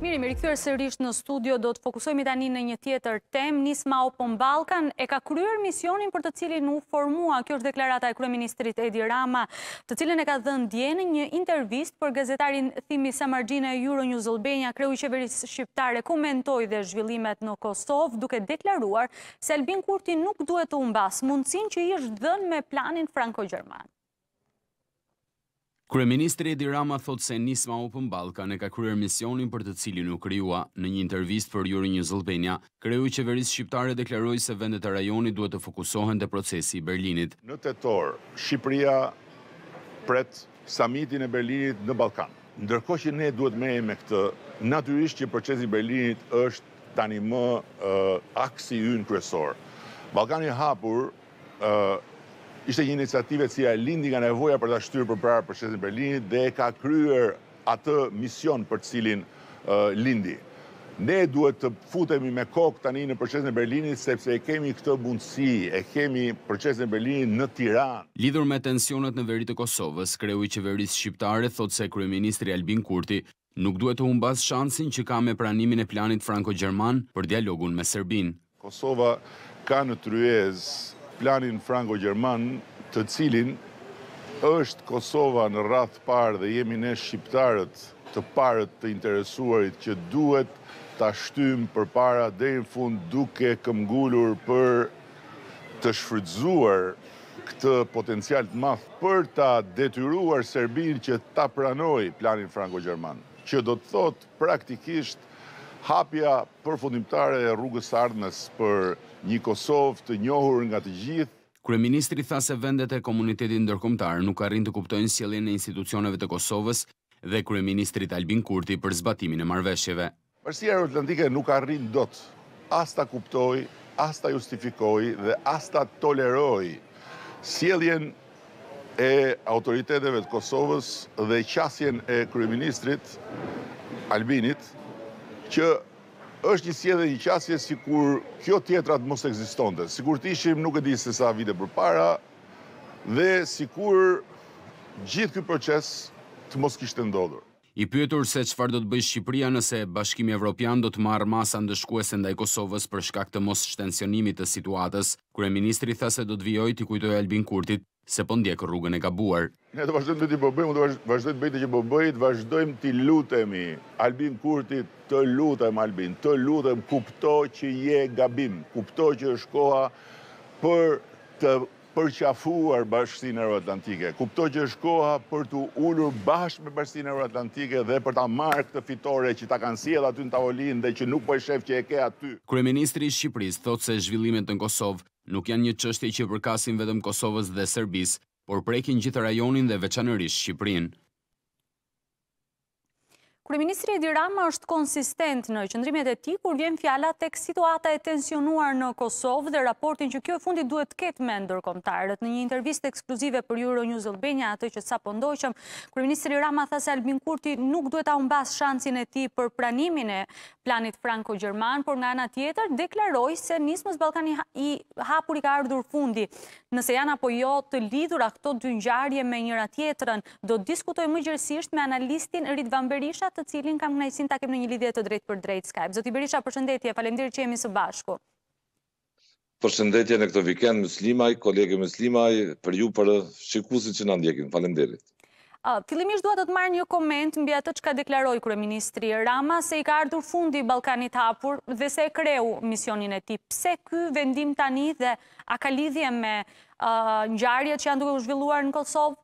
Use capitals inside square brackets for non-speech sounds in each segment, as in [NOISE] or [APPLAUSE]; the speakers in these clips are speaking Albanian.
Mirim, rikëtër sërrisht në studio, do të fokusojmë i tani në një tjetër tem, Nisma Open po Balkan, e ka kryer misionin për të cilin u formua, kjo është deklarata e Kryeministrit Edi Rama, të cilin e ka dhënë djenë një intervist për gazetarin Thimi Samargjine e Juro News Albania, kreu i qeveris shqiptare, komentoj dhe zhvillimet në Kosovë, duke deklaruar se Elbin Kurti nuk duhet të umbas mundësin që i është dhënë me planin Franco-Gjerman. Kryeministri Edi Rama thot se Nisma Open Balkan e ka kryer misionin për të cilin u krijua. Në një intervistë për Euro News Albania, kreu i qeverisë shqiptare deklaroi se vendet e rajonit duhet të fokusohen te procesi i Berlinit. Në tetor, Shqipëria pret samitin e Berlinit në Ballkan. Ndërkohë që ne duhet merrem me këtë, natyrisht që procesi i Berlinit është tanimë uh, aksi ynë kryesor. Ballkani i hapur uh, ishte një iniciative që ja lindi nga nevoja për të ashtyrë për prarë për Berlinit dhe ka kryer atë mision për cilin lindi. Ne duhet të futemi me kokë tani në përqesën e Berlinit, sepse e kemi këtë mundësi, e kemi përqesën e Berlinit në Tiran. Lidhur me tensionet në veri të Kosovës, kreu i qeverisë shqiptare thot se Kryeministri Albin Kurti nuk duhet të humbas shansin që ka me pranimin e planit Franco-Gjerman për dialogun me Serbin. Kosova ka në tryez planin Franco-Gjerman të cilin është Kosova në rrath parë dhe jemi ne shqiptarët të parët të interesuarit që duhet të ashtymë për para dhe në fund duke këmgullur për të shfrydzuar këtë potencial të mafë për të detyruar Serbin që të pranoj planin Franko-Gjerman, që do të thot praktikisht hapja përfundimtare e rrugës ardhënës për një Kosovë të njohur nga të gjithë, Kryeministri tha se vendet e komunitetit ndërkombëtar nuk arrin të kuptojnë sjelljen e institucioneve të Kosovës dhe kryeministrit Albin Kurti për zbatimin e marrëveshjeve. Përsia Atlantike nuk arrin dot as ta kuptoj, as ta justifikoj dhe as ta toleroj sjelljen e autoriteteve të Kosovës dhe qasjen e kryeministrit Albinit që është një sjedhe një qasje si kur kjo tjetrat mos eksistonte, si kur t'ishim nuk e di se sa vite për para, dhe si kur gjithë këj proces të mos kishtë ndodhur. I pyetur se qëfar do të bëjë Shqipëria nëse Bashkimi Evropian do të marrë masa ndëshkuese ndaj Kosovës për shkak të mos shtensionimit të situatës, kërë ministri tha se do të vjoj të kujtoj Albin Kurtit se po ndjekë rrugën e kabuar. Ne të vazhdojmë të për bëjmë, të vazhdojmë të që për bëjmë, të vazhdojmë të lutemi. Albin Kurti, të lutem, Albin, të lutem, kupto që je gabim, kupto që është koha për të përqafuar bashkësinë euroatlantike. Kupto që është koha për të ulur bashkë me bashkësinë euroatlantike dhe për ta marrë këtë fitore që ta kanë sjell aty në tavolinë dhe që nuk po e shef që e ke aty. Kryeministri i Shqipërisë thotë se zhvillimet në Kosovë nuk janë një qështi që përkasin vetëm Kosovës dhe Serbis, por prekin gjithë rajonin dhe veçanërish Shqiprin. Kryeministri Edi Rama është konsistent në qëndrimet e tij kur vjen fjala tek situata e tensionuar në Kosovë dhe raportin që kjo e fundit duhet të ketë me ndërkomtarët. Në një intervistë ekskluzive për Euronews Albania, atë që sapo ndoqëm, kryeministri Rama tha se Albin Kurti nuk duhet ta humbas shansin e tij për pranimin e planit franko-gjerman, por nga ana tjetër deklaroi se nismës Ballkani i hapur i ka ardhur fundi. Nëse janë apo jo të a këto dy ngjarje me njëra tjetrën, do diskutoj më gjerësisht me analistin Rit të cilin kam kënajsin të kem në një lidhje të drejt për drejt Skype. Zoti Berisha, përshëndetje, falemderi që jemi së bashku. Përshëndetje në këtë vikend, mëslimaj, kolege mëslimaj, për ju për shikusit që në ndjekin, falemderit. Filimisht duhet të të marrë një koment mbi atë që ka deklaroj kërë ministri Rama se i ka ardhur fundi i Balkanit hapur dhe se e kreu misionin e ti. Pse ky vendim tani dhe a ka lidhje me njarje që janë duke u zhvilluar në Kosovë?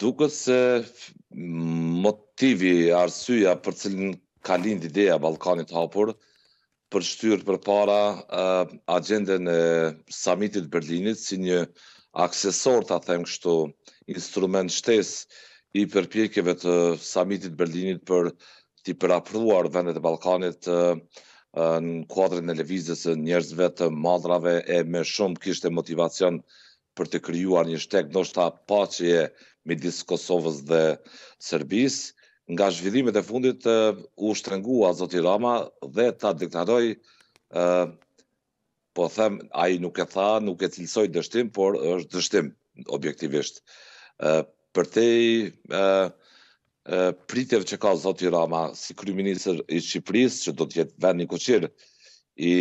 duke se motivi, arsyja për cilin ka lind ideja Balkanit hapur, për shtyrë për para uh, agendën e samitit Berlinit si një aksesor, ta them kështu, instrument shtes i përpjekjeve të samitit Berlinit për t'i përapruar vendet e Balkanit në kuadrin e levizës e njerëzve të madrave e me shumë kishte motivacion për të kryuar një shtek, nështë ta pacje e midis Kosovës dhe Serbis, nga zhvillimet e fundit u shtrengua Zoti Rama dhe ta deklaroj, po them, a i nuk e tha, nuk e cilësoj dështim, por është dështim, objektivisht. për te i pritjev që ka Zoti Rama si kryminisër i Shqipërisë, që do të jetë një koqirë i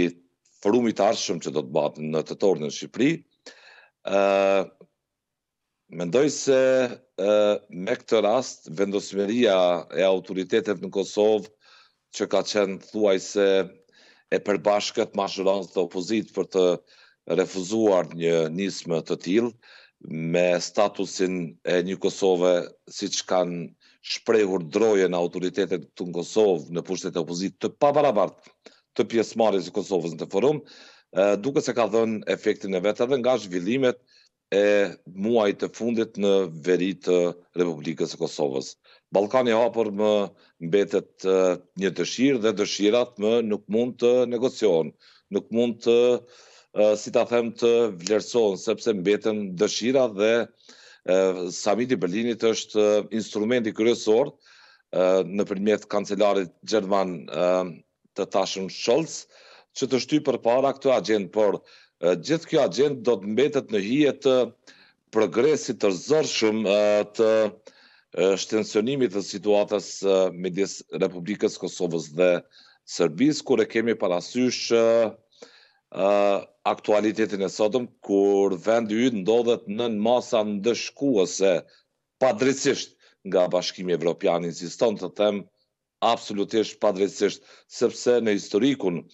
forumit arshëm që do të batë në të torë në Shqipëri, Mendoj se me këtë rast, vendosmeria e autoritetet në Kosovë që ka qenë thuaj se e përbashkët ma të opozit për të refuzuar një nismë të tilë me statusin e një Kosovë si që kanë shprehur droje në autoritetet të në Kosovë në pushtet e opozit të pabarabartë të pjesmarës i Kosovës në të forum, duke se ka dhënë efektin e vetë edhe nga zhvillimet e muaj të fundit në veri të Republikës e Kosovës. Balkani hapër më mbetet një dëshirë dhe dëshirat më nuk mund të negocion, nuk mund të, si ta them, të vlerëson, sepse mbeten dëshirat dhe samiti Berlinit është instrumenti kryesor në përmjet kancelarit Gjerman të tashën Scholz, që të shty për para këtë agendë, për gjithë kjo agent do të mbetet në hijet të progresit të rëzërshëm të shtensionimit të situatës medjes Republikës Kosovës dhe Sërbis, kur e kemi parasysh aktualitetin e sotëm, kur vend i ndodhet në në masa ndëshkuese, padrësisht nga bashkimi Evropian, insiston të them, absolutisht padrësisht, sepse në historikun,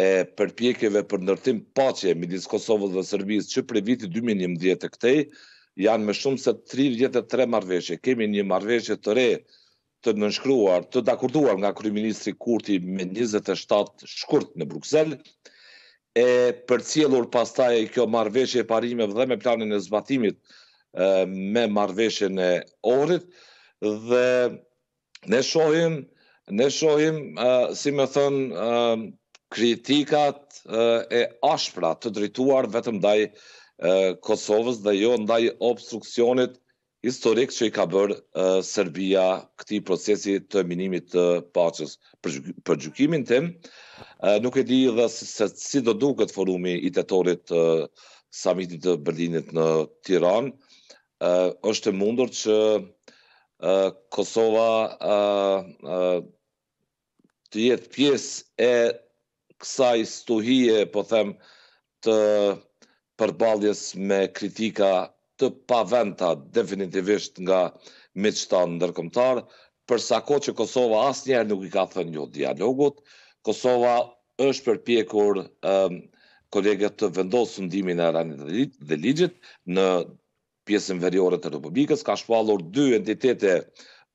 e përpjekjeve për ndërtim pacje midis Kosovës dhe Serbisë që për viti 2011 të këtej, janë me shumë se 33 marveshje. Kemi një marveshje të re të nënshkruar, të dakurduar nga Kryministri Kurti me 27 shkurt në Bruxelles, e për cilur pastaj kjo marveshje parimeve dhe me planin e zbatimit me marveshje në orit, dhe ne shohim, ne shohim, si me thënë, kritikat e ashpra të drejtuar vetëm ndaj Kosovës dhe jo ndaj obstruksionit historik që i ka bërë Serbia këti procesi të minimit të pacës. Për gjukimin tim, nuk e di dhe se si do du këtë forumi i tëtorit të samitit të Berlinit në Tiran, është e mundur që Kosova të jetë pjesë e kësaj stuhie, po them, të përbaljes me kritika të paventa definitivisht nga në ndërkomtar, përsa ko që Kosova asë njerë nuk i ka thënë një dialogut, Kosova është përpjekur ehm, kolegët të vendosë sundimin e ranit dhe ligjit në pjesën veriore të Republikës, ka shpallur dy entitete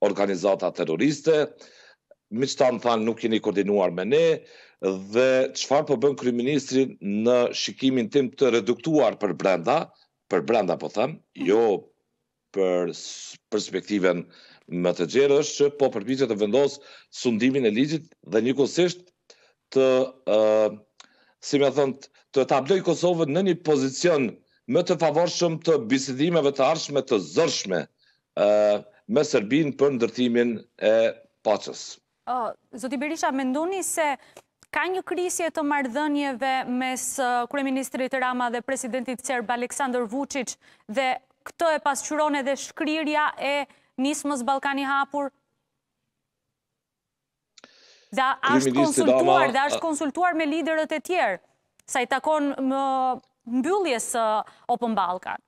organizata terroriste, në thanë nuk jeni koordinuar me ne, dhe qëfar po bën kryministri në shikimin tim të reduktuar për brenda, për brenda po thëmë, jo për perspektiven më të gjerë, është që po përpizit të vendosë sundimin e ligjit dhe një kusisht të, si me thënë, të tabloj Kosovën në një pozicion më të favorshëm të bisedimeve të arshme të zërshme me Serbin për ndërtimin e pacës. Zoti Berisha, me ndoni se Ka një krisje të mardhënjeve mes uh, Kryeministrit Rama dhe Presidentit Serb Aleksandr Vucic dhe këto e pasqyron edhe shkrirja e nismës Balkani Hapur? Dhe ashtë konsultuar, dhe ashtë konsultuar me liderët e tjerë, sa i takon më uh, mbylljes uh, Open Balkan.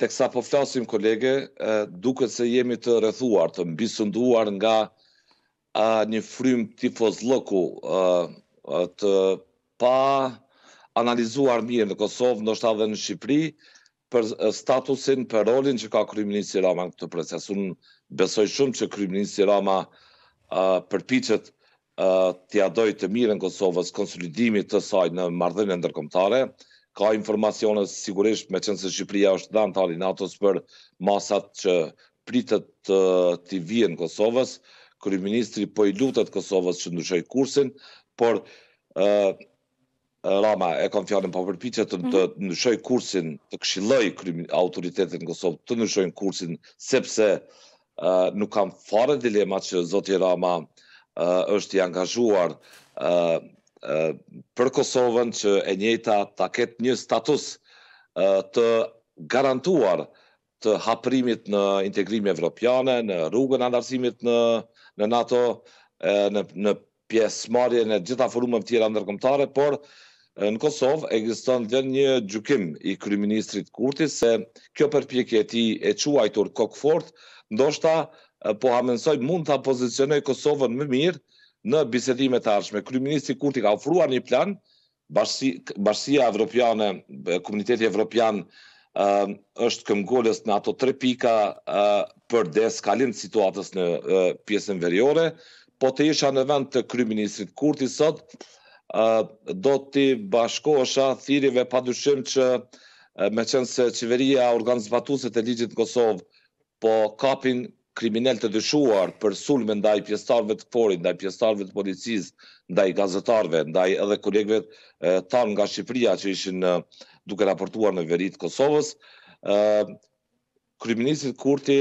Tek sa po kolege, duke se jemi të rëthuar, të mbisënduar nga a një frym tifoz lëku të pa analizuar mirë në Kosovë, në edhe në Shqipëri, për statusin, për rolin që ka Kryminisë i Rama në këtë proces. Unë besoj shumë që Kryminisë i Rama përpichet të jadoj të mirë në Kosovës konsolidimit të saj në mardhën e ndërkomtare. Ka informacionës sigurisht me qënë se Shqipëria është dhe në talinatos për masat që pritët të vijë në Kosovës kryministri po i lutat Kosovës që ndryshoj kursin, por Rama e kam fjarën po përpicja të mhm. ndryshoj kursin, të kshiloj autoritetin Kosovë të ndryshoj kursin, sepse nuk kam fare dilema që Zotje Rama është i angazhuar për Kosovën që e njejta ta ketë një status të garantuar të haprimit në integrimi evropiane, në rrugën anarësimit në në NATO në, pjesë marje, në gjitha forumet tjera ndërkomtare, por në Kosovë egziston dhe një gjukim i kryministrit Kurti se kjo përpjekje ti e quajtur kokfort, ndoshta po hamensoj mund të pozicionoj Kosovën më mirë në bisedimet arshme. Kryministri Kurti ka ofruar një plan, bashkësia evropiane, komuniteti evropian, Ehm, është këmgolës në ato tre pika për deskalim situatës në pjesën veriore, po të isha në vend të kryministrit Kurti sot, do të bashkosha thirive pa dushim që me qenë se qeveria organizbatuset e Ligjit në Kosovë po kapin kriminal të dëshuar për sulme ndaj pjesëtarëve të forit, ndaj pjesëtarëve të policisë, ndaj gazetarëve, ndaj edhe kolegëve tanë nga Shqipëria që ishin duke raportuar në veri të Kosovës, ë kriminalistët Kurti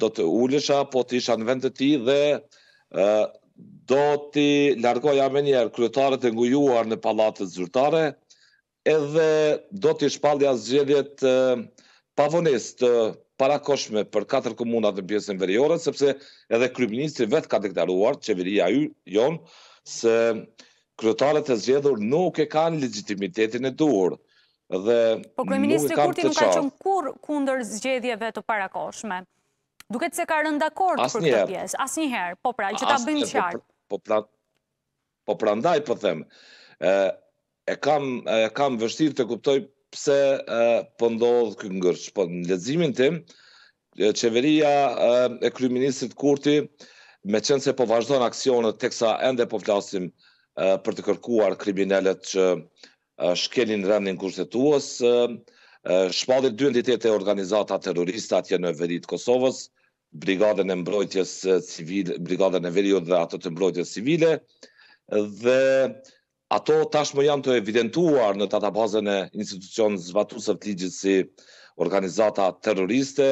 do të ulesha, po të isha në vend të tij dhe do të largoja më kryetarët e ngujuar në pallatet zyrtare, edhe do të shpallja zgjedhjet pavonës pavones të parakoshme për katër komunat në pjesën veriore, sepse edhe Kryeministri vetë ka deklaruar qeveria ju jonë se kryetarët e zjedhur nuk e kanë legitimitetin e durë. Dhe po kryeministri Kurti nuk ka qënë kur kundër zgjedhjeve të parakoshme. Duket se ka rënë dakord për këtë pjesë, pjesë, asnjëherë. Po pra, që ta bëjmë po, qartë. Po, po pra, po prandaj po them. Ë e kam e kam vështirë të kuptoj Pse pëndodhë ndodh ky që po në lezimin tim, qeveria e kryministrit Kurti me qenë se po vazhdojnë aksionët teksa kësa ende po flasim për të kërkuar kriminalet që shkelin rëndin kushtetuos, shpadit dy entitete e organizata terrorista atje në veritë Kosovës, brigadën e mbrojtjes civile, brigadën e veriut dhe atët e mbrojtjes civile, dhe Ato tashmë janë të evidentuar në databazën e institucionë zvatusëv të ligjit si organizata terroriste,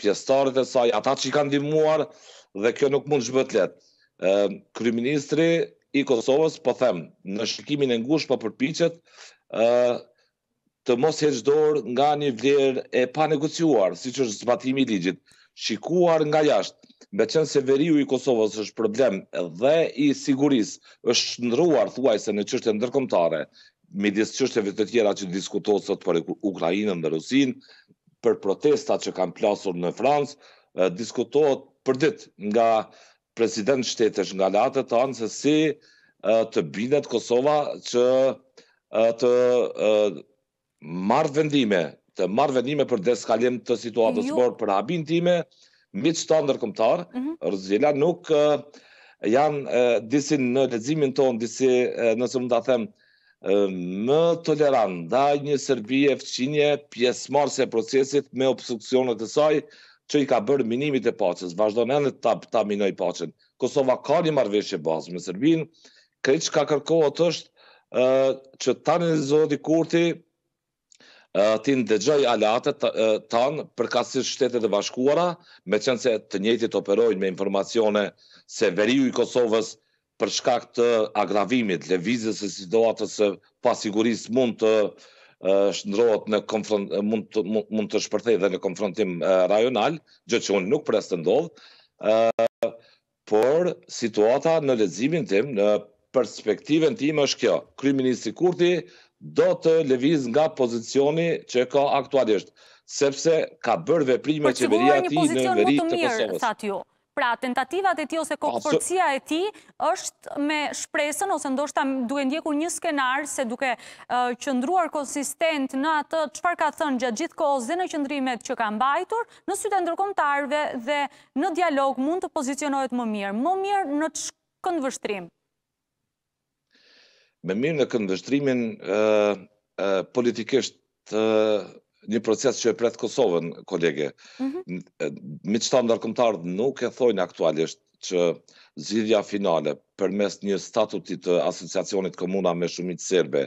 pjestarët e saj, ata që i kanë dimuar dhe kjo nuk mund shbët letë. Ehm, Kryministri i Kosovës po themë në shikimin e ngush për po përpichet të mos e nga një vlerë e panegociuar, si që zbatimi i ligjit, shikuar nga jashtë, me qenë se veriu i Kosovës është problem dhe i siguris është shëndruar thuaj se në e ndërkomtare, me disë qështjeve të tjera që diskutohet sot për Ukrajinë dhe Rusin, për protestat që kanë plasur në Francë, diskutohet për dit nga president shtetesh nga latët të anë se si të bindet Kosova që të marrë vendime, të marrë vendime për deskalim të situatës, por jo. për abin time, mbit standard të ndërkomtar, mhm. nuk janë disi në lezimin tonë, disi nëse më të themë, më tolerant, dhe një Serbije e fëqinje pjesë se procesit me obstruksionet e saj që i ka bërë minimit e pacës, vazhdo në në të ta minoj pacën. Kosova ka një marveshje bazë me Serbinë, krejtë që ka kërkohet është që tani në zodi kurti ti në dëgjoj alatet tanë për kasit shtetet e bashkuara, me qënë se të njëti të operojnë me informacione se veriju i Kosovës për shkak të agravimit, levizës e situatës pasiguris mund të shëndrojot në konfrontë, mund të shpërthej dhe në konfrontim rajonal, gjë që unë nuk presë të ndodhë, por situata në lezimin tim, në përshkak, Perspektiven tim është kjo, Kryministri Kurti do të lëviz nga pozicioni që ka aktualisht, sepse ka bërë veprime që veria ti në veri të Kosovës. Pra, tentativat e ti ose kokëpërcia e ti është me shpresën ose ndoshta duke ndjekur një skenar se duke qëndruar konsistent në atë qëpar ka thënë gjatë gjithë kohës dhe në qëndrimet që ka mbajtur, në sytë e ndërkomtarve dhe në dialog mund të pozicionohet më mirë, më mirë në që këndë me mirë në këndështrimin politikisht të një proces që e pret Kosovën, kolege. Mm -hmm. Mitë shtandar nuk e thojnë aktualisht që zhidhja finale për mes një statutit të asociacionit komuna me shumit serbe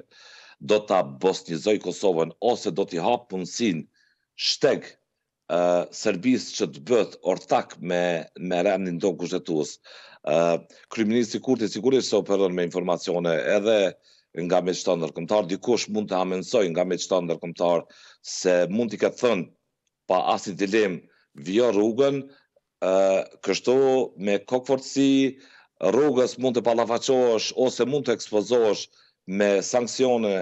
do të bosnizoj Kosovën ose do t'i hapë punësin shteg sërbis që të bëth ortak me, me remnin tonë kushtetus. Uh, Kryministri Kurti sigurisht se operon me informacione edhe nga me qëta ndërkombëtar, dikush mund të amensoj nga me qëta ndërkombëtar se mund t'i këtë thënë pa asin dilem vjo rrugën, ë kështu me kokforci rrugës mund të palafaqosh ose mund të ekspozosh me sanksione,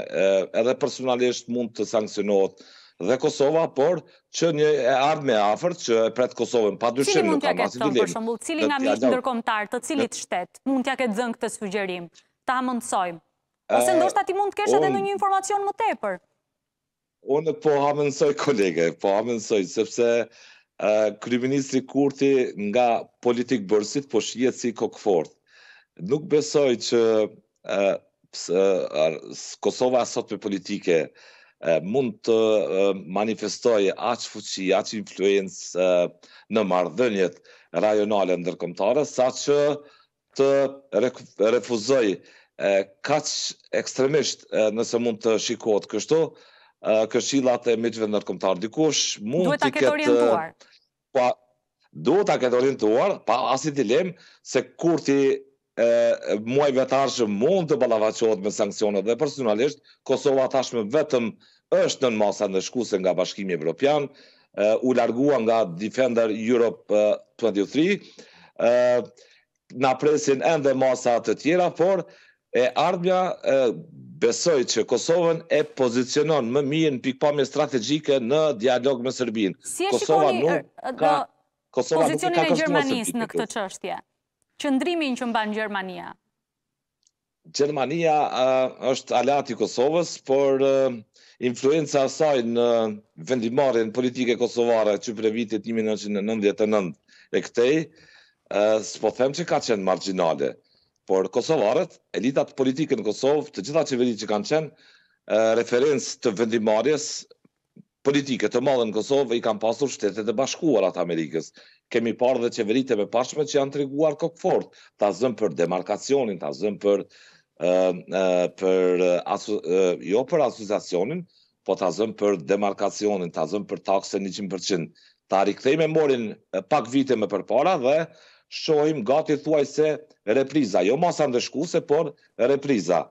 edhe personalisht mund të sankcionohet dhe Kosova, por që një ardhë me afert që e pretë Kosovën, pa dushim nuk ka masin dilemi. Cili mund jo, tja këtë cili nga mishë ndërkomtar të cilit shtet, mund tja këtë dhënë këtë sugjerim, ta mëndësojmë? Ose ndoshta ti mund të keshë edhe në një informacion më tepër? Unë po hamënësoj, [LAUGHS] kolege, po hamënësoj, sepse Kryministri Kurti nga politikë bërësit po shjetë si kokëfort. Nuk besoj që Kosova asot për politike mund të manifestoj aqë fuqi, aqë influencë në mardhënjet rajonale ndërkomtare, sa që të refuzoj kaqë ekstremisht nëse mund të shikohet kështu, këshillat e mitëve nërkomtarë dikush, mund të këtë... Duhet a këtë orientuar? Pa, duhet a këtë orientuar, pa asit dilem, se kur ti e, muaj vetarshëm mund të balavacohet me sankcionet dhe personalisht Kosova tashmë vetëm është në masa në shkuse nga bashkimi evropian, u largua nga Defender Europe 23, në presin ende masa të tjera, por e ardhja besoj që Kosovën e pozicionon më mirë në pikpamje strategjike në dialog me Serbinë. Si e Kosova shikoni nuk ka, do... Kosova nuk ka e Gjermanis në këtë qështje? qëndrimin që mban Gjermania? Gjermania është alat i Kosovës, por influenca saj në vendimarin politike kosovare që për vitit 1999 e këtej, s'po them që ka qenë marginale, por kosovaret, elitat politike në Kosovë, të gjitha qeveri që kanë qenë, referens të vendimarjes politike të madhe në Kosovë i kanë pasur shtetet e bashkuarat Amerikës kemi parë dhe qeveritet e pashme që janë treguar kokfort, ta zëm për demarkacionin, ta zëm për uh, për jo për asociacionin, po ta azëm për demarkacionin, ta azëm për takse 100%. Ta rikthejmë me morin pak vite më përpara dhe shohim gati thuaj se repriza, jo masa ndëshkuse, por repriza.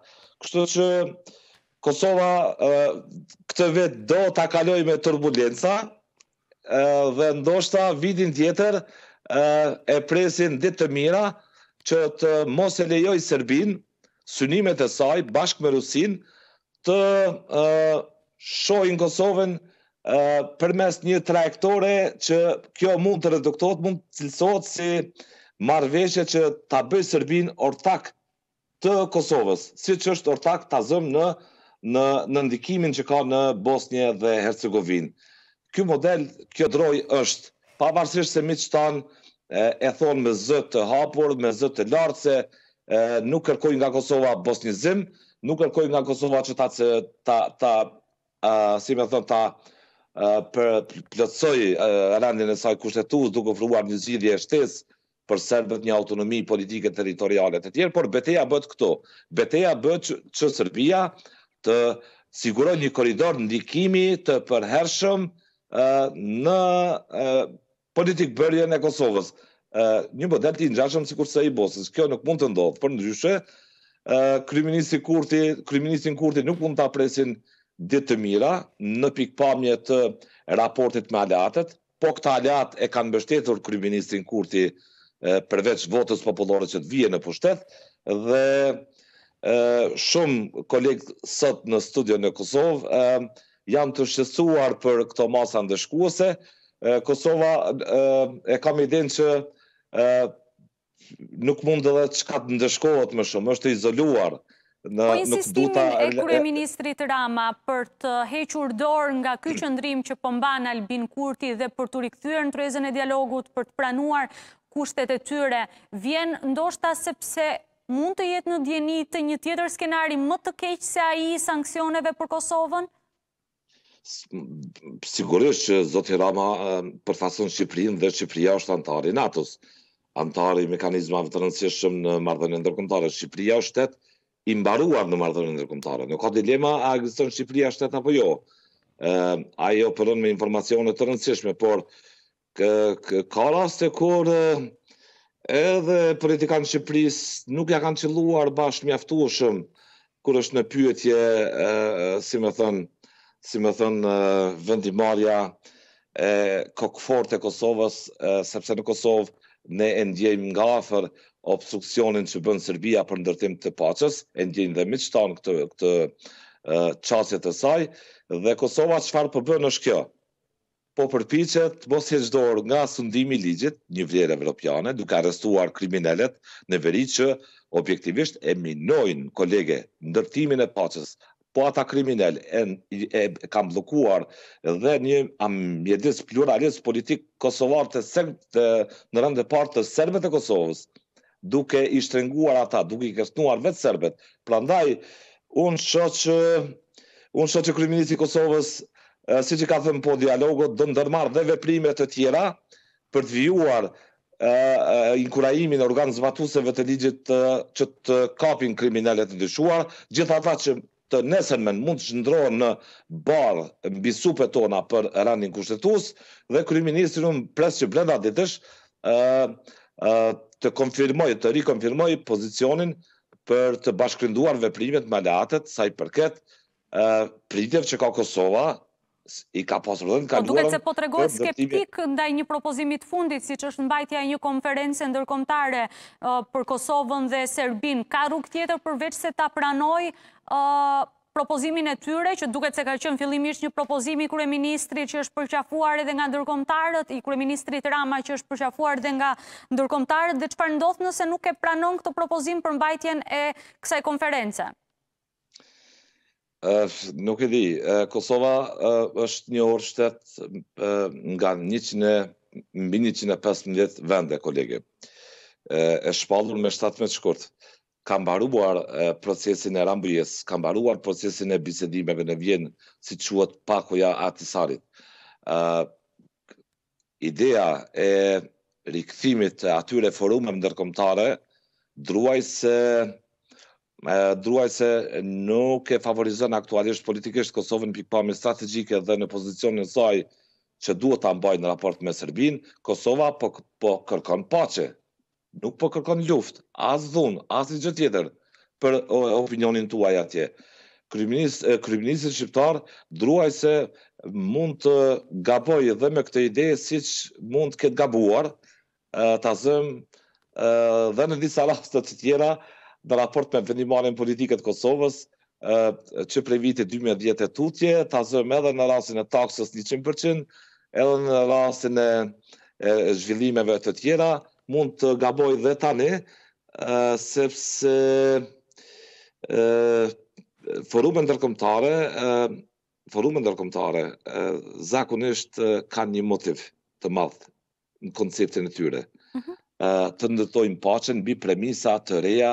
Kështu që Kosova këtë vetë do të akaloj me turbulenca, dhe ndoshta vidin tjetër e presin ditë të mira që të mos e lejoj Serbin, synimet e saj, bashkë me Rusin, të shojnë Kosovën për mes një trajektore që kjo mund të reduktot, mund të cilësot si marveshe që të bëjë Serbin ortak të Kosovës, si që është ortak të azëm në ndikimin që ka në Bosnje dhe Hercegovinë. Ky model, kjo droj është pavarësisht se miqë tanë e thonë me zëtë të hapur, me zëtë të lartë, se nuk kërkoj nga Kosova bosnizim, nuk kërkoj nga Kosova që ta ta, si me thonë, ta për plëtsoj rendin e saj kushtetuz duke fruar një zhidhje e shtes për sërbet një autonomi politike teritorialet e tjerë, por beteja bët këto. Beteja bët që Serbia të siguroj një koridor në dikimi të përhershëm në politikë bërje në Kosovës. Një model të inxashëm si kurse i bosës, kjo nuk mund të ndodhë, për në kryministin kurti nuk mund të apresin ditë të mira në pikpamje të raportit me aleatet, po këta aleat e kanë bështetur kryministin kurti përveç votës populore që të vijë në pushtet, dhe shumë kolegë sot në studio në Kosovë, jam të shqesuar për këto masa ndëshkuese. Kosova e kam idin që nuk mund edhe qka të ndëshkohet më shumë, është izoluar. Në, po insistimin e kërë ministrit Rama për të hequr dorë nga këtë qëndrim që pëmban po Albin Kurti dhe për të rikëthyre në trezën e dialogut, për të pranuar kushtet e tyre, vjen ndoshta sepse mund të jetë në djenit të një tjetër skenari më të keqë se a i sankcioneve për Kosovën? sigurisht që Zoti Rama përfason Shqipërinë dhe Shqipria është antari i NATO-s, antari i mekanizmave të rëndësishëm në e ndërkombëtare. Shqipria është shtet i mbaruar në marrëdhënien ndërkombëtare. Nuk ka dilema a ekziston është shtet apo jo. ë jo përën me informacione të rëndësishme, por ka raste kur edhe politikanë Shqipërisë nuk ja kanë qëlluar bashkë mjaftueshëm kur është në pyetje, si më thënë, si më thënë, vendimarja e kokëfort e Kosovës, sepse në Kosovë ne e ndjejmë nga afer obstruksionin që bënë Serbia për ndërtim të pacës, e ndjejmë dhe miqtanë këtë, këtë qasjet të saj, dhe Kosova farë përbën po është kjo? po përpiqet të mos heqdor nga sundimi i ligjit, një vlerë evropiane, duke arrestuar kriminalet në veri që objektivisht e minojnë kolege ndërtimin e paqes, po ata kriminal e, e, e kam blokuar dhe një amjedis pluralist politik kosovar të sërbë në rëndë e partë të sërbë e Kosovës, duke i shtrenguar ata, duke i kërtnuar vetë sërbët. Pra ndaj, unë shoqë unë shoqë që kriminisi Kosovës, e, si që ka thëmë po dialogo, dë ndërmarë dhe veprime të tjera për të vijuar inkurajimin e organ zbatuseve të ligjit që të kapin kriminalet të dëshuar, gjitha ta që të nesërmen mund të shëndrojnë në barë mbi bisupe tona për randin kushtetus, dhe Krye Ministri në presë që blenda ditësh të konfirmoj, të rikonfirmoj pozicionin për të bashkërinduar veprimet më leatet, saj përket pritjev që ka Kosova i ka posë ka duhet se po të skeptik ndaj një propozimit fundit, si që është në bajtja një konferenci ndërkomtare uh, për Kosovën dhe Serbin. Ka rrug tjetër përveç se ta pranoj uh, propozimin e tyre, që duket se ka qënë fillimisht një propozimi i kure që është përqafuar edhe nga ndërkomtarët, i kure të rama që është përqafuar edhe nga ndërkomtarët, dhe që farë ndodhë nëse nuk e pranon këtë propozim për mbajtjen e kësaj konferencë? nuk e di, Kosova është një orë shtet nga 115 vende, kolege, e shpallur me 17 shkurt. Kam baruar procesin e rambujes, kam baruar procesin e bisedimeve në vjenë, si quat pakoja atisarit. Ideja e rikëthimit atyre forumem ndërkomtare, druaj se druaj se nuk e favorizën aktualisht politikisht Kosovën pikpamin strategjike dhe në pozicion në saj që duhet të ambaj në raport me Serbin, Kosova po, po kërkon pace, nuk po kërkon luft, as dhun, as i gjithë tjetër për opinionin tuaj atje. Kryminisë shqiptar druaj se mund të gaboj edhe me këtë ide si që mund të këtë gabuar, të azëm dhe në disa rastët të tjera, në raport me vendimarën politikët Kosovës, që prej viti 2010 të tutje, të azëm edhe në rasin e taksës 100%, edhe në rasin e zhvillimeve të tjera, mund të gaboj dhe tani, sepse forumën dërkomtare, forumën dërkomtare, zakonisht ka një motiv të madhë në konceptin e tyre. Mhm. Të ndërtojnë pachen, bi premisa të reja,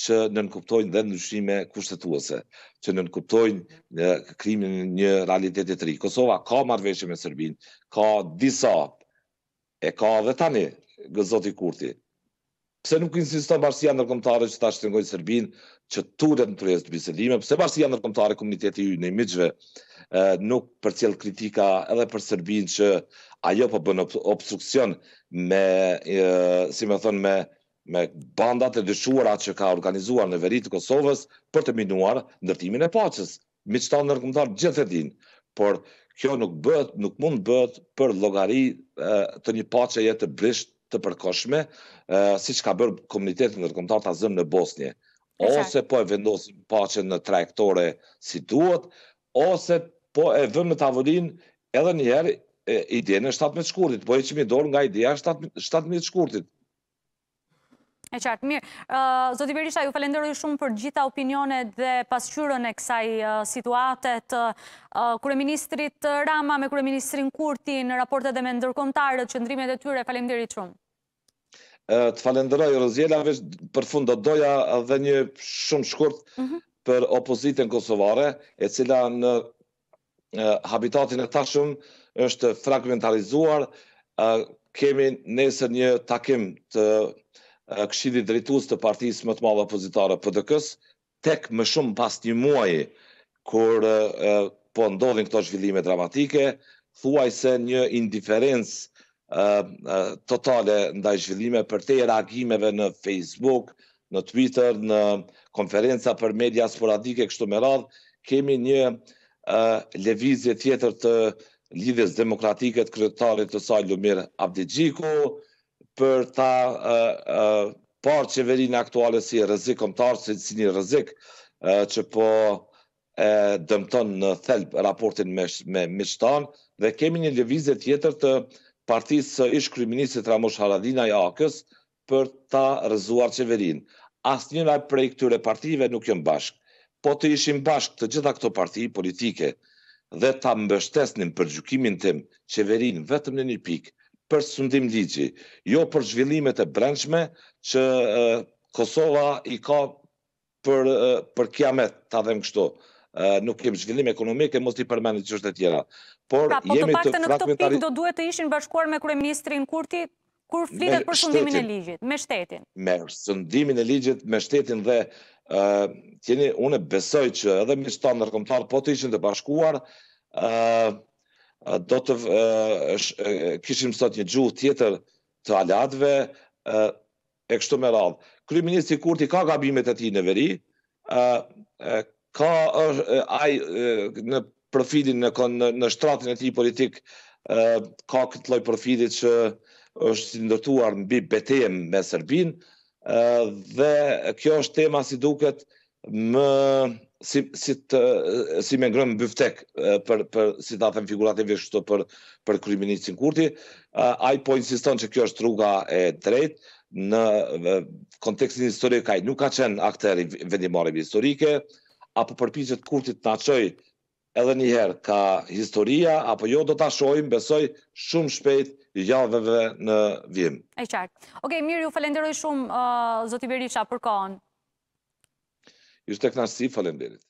që nënkuptojnë dhe ndryshime kushtetuese, që nënkuptojnë në krimin një realitetit të ri. Kosova ka marveshje me Serbin, ka disa, e ka dhe tani, gëzoti Kurti. Pse nuk insisto Barsia Ndërkombëtare që ta shtrëngojë Serbin që turet në tryezë të bisedime, pse Barsia Ndërkombëtare komuniteti i në imidhve nuk përcjell kritika edhe për Serbin që ajo po bën obstruksion me si më thon me me bandat e dëshuara që ka organizuar në veritë Kosovës për të minuar nërtimin e pacës. Mi qëta nërkëmëtar gjithë e din, por kjo nuk bët, nuk mund bët për logari të një pacë e jetë brisht të përkoshme si që ka bërë komunitetin nërkëmëtar të azëm në Bosnje. Ose po e vendosim paqen në trajektore si duhet, ose po e vend në tavolin edhe njerë idejnë e 7. shkurtit, po e qëmi dorë nga ideja 7. shkurtit. E qartë, mirë. Uh, Zoti Berisha, ju falenderoj shumë për gjitha opinione dhe pasqyrën e kësaj uh, situatet. Uh, Kureministrit Rama me Kureministrin Kurti në raportet dhe me ndërkomtarët, qëndrimet e tyre, falenderoj shumë. Të falenderoj, Roziela, për fund do doja dhe një shumë shkurt mhm. për opozitën kosovare, e cila në habitatin e tashëm është fragmentarizuar, kemi nesër një takim të këshidi drejtus të partijës më të malë opozitarë për dëkës, tek më shumë pas një muaj, kur po ndodhin këto zhvillime dramatike, thuaj se një indiferencë totale ndaj i zhvillime për te reagimeve në Facebook, në Twitter, në konferenca për media sporadike, kështu me radhë, kemi një levizje tjetër të lidhës të kryetarit të saj Lumir Abdi Gjiku, për ta uh, parë qeverin aktuale si rëzik omtarë, si, si një rëzik që po dëmton në thelb raportin me me dhe kemi një lëvizje tjetër të partisë ish kryeministit Ramush i Akës për ta rrëzuar qeverinë. Asnjëra prej këtyre partive nuk janë bashkë. Po të ishin bashkë të gjitha këto parti politike dhe ta mbështesnin për gjykimin tim qeverinë vetëm në një pikë, për sundim ligji, jo për zhvillimet e brendshme që Kosova i ka për, për kiamet, ta dhe kështu. Nuk kemë zhvillim ekonomike, mos t'i përmeni që është e tjera. Por, pra, po jemi të pakte në këtë fragmentari... pik do duhet të ishin bashkuar me Kryeministrin Kurti, kur flitet për sundimin e ligjit, me shtetin. Me sundimin e ligjit, me shtetin dhe uh, tjeni, une besoj që edhe mi shtanë nërkomtar, po të ishin të bashkuar, do të kishim sot një gjuhë tjetër të alatve, e kështu me radhë. Kryministri Kurti ka gabimet e ti në veri, ka ai në profilin në, në shtratin e ti politik, ka këtë loj profilit që është ndërtuar në bi betem me Serbin, dhe kjo është tema si duket më si si të si me ngrëm byftek për për si ta them figurat e vesh këto për për kriminalistin Kurti, ai po insiston se kjo është rruga e drejtë në kontekstin historik ai nuk ka qenë aktor i vendimore historike apo përpiqet Kurti të na çojë edhe një herë ka historia apo jo do ta shohim besoj shumë shpejt javëve në vim. Është qartë. Okej, okay, mirë, ju falenderoj shumë uh, zoti Berisha për kohën. yüzde kaç sayı falan verir.